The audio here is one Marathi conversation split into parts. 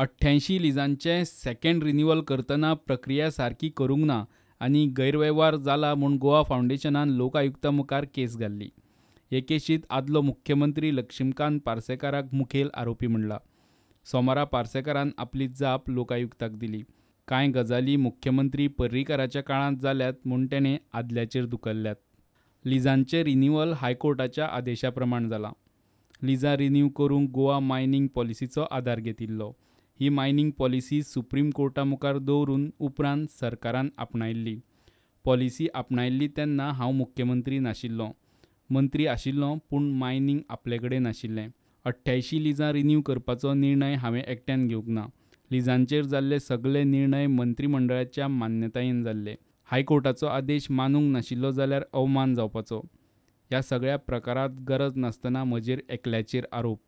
अठ्ठ्याऐंशी लिझांचे सेकंड रिन्युअल करतना प्रक्रिया सारखी करूंक ना आनी गैरवेव्हार जाला म्हूण गोवा फावंडेशनान लोकायुक्ता मुखार केस घाल्ली हे केशींत आदलो मुख्यमंत्री लक्ष्मीकांत पार्सेकाराक मुखेल आरोपी म्हणला सोमारा पार्सेकारान आपली जाप लोकायुक्ताक दिली कांय गजाली मुख्यमंत्री पर्रीकाराच्या काळांत जाल्यात म्हूण तेणें आदल्याचेर दुखल्ल्यात लिझांचे रिन्युअल हायकोर्टाच्या आदेशा प्रमाण जालां लिझा रिन्यू करूंक गोवा मायनींग पॉलिसीचो आदार घेतिल्लो ही मायनिंग पॉलिसी सुप्रीम कोर्टा मुखार दवरून उपरांत सरकारान आपणायल्ली पॉलिसी आपणायल्ली तेन्ना हांव मुख्यमंत्री नाशिल्लो मंत्री आशिल्लो पूण मायनिंग आपले कडेन नाशिल्लें अठ्ठ्यायशीं लिजां रिन्यू करपाचो निर्णय हांवें एकट्यान घेवंक ना लिजांचेर जाल्ले सगळे निर्णय मंत्रीमंडळाच्या मान्यतायेन जाल्ले हायकोर्टाचो आदेश मानूंक नाशिल्लो जाल्यार अवमान जावपाचो ह्या सगळ्या प्रकारांत गरज नासतना म्हजेर एकल्याचेर आरोप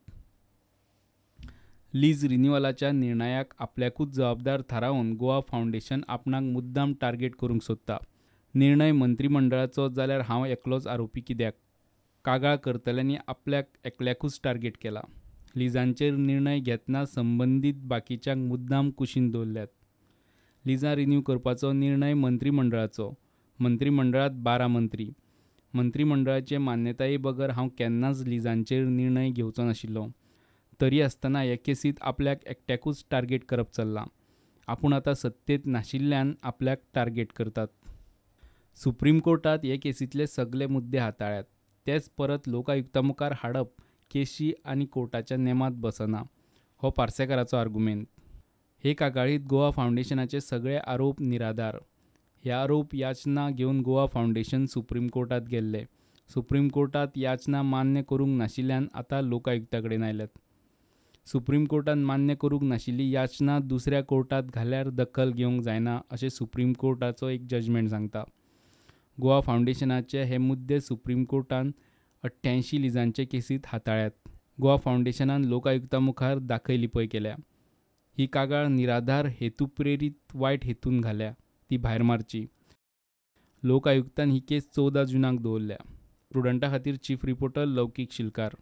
लीज रिन्युअलाच्या निर्णयाक आपल्याकूच जबाबदार थारावन गोवा फाउंडेशन आपणाक मुद्दाम टार्गेट करूंक सोदता निर्णय मंत्रिमंडळाचो जाल्यार हांव एकलोच आरोपी कित्याक कागाळ करतल्यांनी आपल्याक एकल्याकूच टार्गेट केला लिजांचेर निर्णय घेतना संबंदीत बाकीच्यांक मुद्दाम कुशीन दवरल्यात लिजा रिन्यू करपाचो निर्णय मंत्रिमंडळाचो मंत्रिमंडळात बारा मंत्री मंत्रिमंडळाचे मान्यताये बगर हांव केन्नाच लिजांचेर निर्णय घेवचो नाशिल्लो तरी असताना या केसींत आपल्याक एकट्याकूच टार्गेट करप चल्लां आपूण आतां सत्तेत नाशिल्ल्यान आपल्याक टार्गेट करतात सुप्रीम कोर्टात हे केसींतले सगळे मुद्दे हाताळ्यात तेच परत लोकायुक्ता मुखार हाडप केशी आणि कोर्टाच्या नेमात बसना हो पार्सेकाराचो आर्गुमेंट हे कागाळीत गोवा फावंडेशनाचे सगळे आरोप निराधार हे आरोप याचना घेऊन गोवा फाउंडेशन सुप्रीम कोर्टात गेल्ले सुप्रीम कोर्टात याचना मान्य करूंक नाशिल्ल्यान आता लोकायुक्ता कडेन आयल्यात सुप्रीम कोर्टान मान्य करूंक नाशिल्ली याचना दुसऱ्या कोर्टात घाल्यार दखल घेवंक जायना अशें सुप्रीम कोर्टाचो एक जजमेंट सांगता गोवा फावंडेशनाचे हे मुद्दे सुप्रीम कोर्टान अठ्ठ्याऐंशी लिजांचे केसीत हाताळ्यात गोवा फावंडेशनान लोकायुक्ता मुखार दाखयली पळय केल्या ही कागाळ निराधार हेतूप्रेरीत वायट हेतून घाल्या ती भायर मारची लोकायुक्तान ही केस चवदा जुनाक दवरल्या स्टुडंटा खातीर चीफ रिपोर्टर लौकीक शिलकार